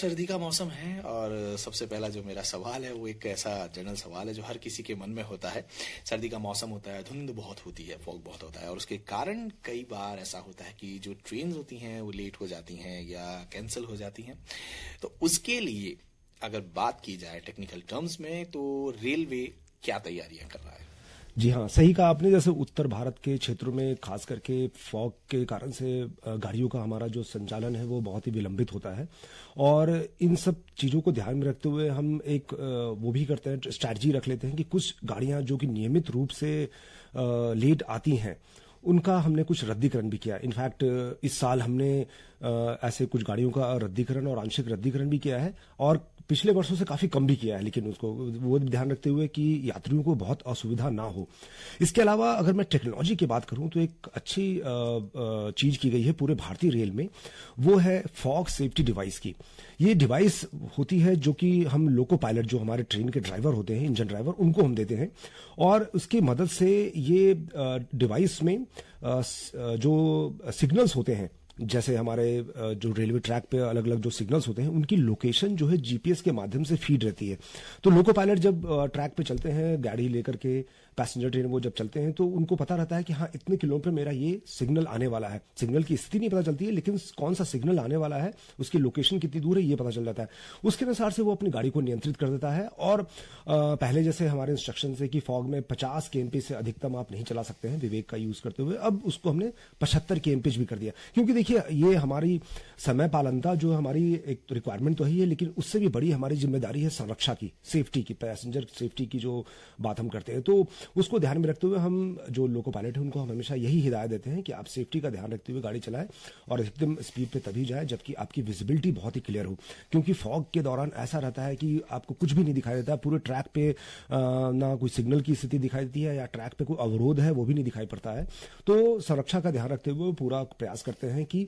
सर्दी का मौसम है और सबसे पहला जो मेरा सवाल है वो एक ऐसा जनरल सवाल है जो हर किसी के मन में होता है सर्दी का मौसम होता है धुंध बहुत होती है फॉग बहुत होता है और उसके कारण कई बार ऐसा होता है कि जो ट्रेन होती हैं वो लेट हो जाती हैं या कैंसिल हो जाती हैं तो उसके लिए अगर बात की जाए टेक्निकल टर्म्स में तो रेलवे क्या तैयारियां कर रहा है जी हाँ सही कहा आपने जैसे उत्तर भारत के क्षेत्रों में खास करके फॉग के कारण से गाड़ियों का हमारा जो संचालन है वो बहुत ही विलंबित होता है और इन सब चीज़ों को ध्यान में रखते हुए हम एक वो भी करते हैं स्ट्रैटी रख लेते हैं कि कुछ गाड़ियां जो कि नियमित रूप से लेट आती हैं उनका हमने कुछ रद्दीकरण भी किया इनफैक्ट इस साल हमने ऐसे कुछ गाड़ियों का रद्दीकरण और आंशिक रद्दीकरण भी किया है और पिछले वर्षों से काफी कम भी किया है लेकिन उसको वो ध्यान रखते हुए कि यात्रियों को बहुत असुविधा ना हो इसके अलावा अगर मैं टेक्नोलॉजी की बात करूं तो एक अच्छी चीज की गई है पूरे भारतीय रेल में वो है फॉग सेफ्टी डिवाइस की ये डिवाइस होती है जो कि हम लोको पायलट जो हमारे ट्रेन के ड्राइवर होते हैं इंजन ड्राइवर उनको हम देते हैं और उसकी मदद से ये डिवाइस में जो सिग्नल्स होते हैं जैसे हमारे जो रेलवे ट्रैक पे अलग अलग जो सिग्नल्स होते हैं उनकी लोकेशन जो है जीपीएस के माध्यम से फीड रहती है तो लोको पायलट जब ट्रैक पे चलते हैं गाड़ी लेकर के पैसेंजर ट्रेन वो जब चलते हैं तो उनको पता रहता है कि हाँ इतने किलोमीटर मेरा ये सिग्नल आने वाला है सिग्नल की स्थिति नहीं पता चलती है लेकिन कौन सा सिग्नल आने वाला है उसकी लोकेशन कितनी दूर है ये पता चल जाता है उसके अनुसार से वो अपनी गाड़ी को नियंत्रित कर देता है और पहले जैसे हमारे इंस्ट्रक्शन है कि फॉग में पचास के से अधिकतम आप नहीं चला सकते हैं विवेक का यूज करते हुए अब उसको हमने पचहत्तर के भी कर दिया क्योंकि देखिए देखिए ये हमारी समय पालनता जो हमारी एक रिक्वायरमेंट तो है ही लेकिन उससे भी बड़ी हमारी जिम्मेदारी है संरक्षा की सेफ्टी की पैसेंजर सेफ्टी की जो बात हम करते हैं तो उसको ध्यान में रखते हुए हम जो लोको पायलट है उनको हम हमेशा यही हिदायत देते हैं कि आप सेफ्टी का ध्यान रखते हुए गाड़ी चलाएं और एकदम स्पीड पे तभी जाए जबकि आपकी विजिबिलिटी बहुत ही क्लियर हो क्योंकि फॉग के दौरान ऐसा रहता है कि आपको कुछ भी नहीं दिखाई देता पूरे ट्रैक पे ना कोई सिग्नल की स्थिति दिखाई देती है या ट्रैक पे कोई अवरोध है वो भी नहीं दिखाई पड़ता है तो सुरक्षा का ध्यान रखते हुए पूरा प्रयास करते हैं ताकि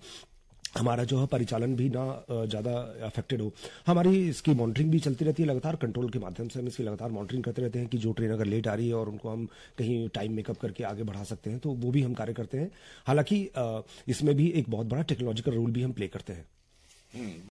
हमारा जो है परिचालन भी ना ज़्यादा अफेक्टेड हो हमारी इसकी मॉनिटरिंग भी चलती रहती है लगातार कंट्रोल के माध्यम से हम इसकी लगातार मॉनिटरिंग करते रहते हैं कि जो ट्रेन अगर लेट आ रही है और उनको हम कहीं टाइम मेकअप करके आगे बढ़ा सकते हैं तो वो भी हम कार्य करते हैं हालांकि इसमें भी एक बहुत बड़ा टेक्नोलॉजिकल रोल भी हम प्ले करते हैं हम्म।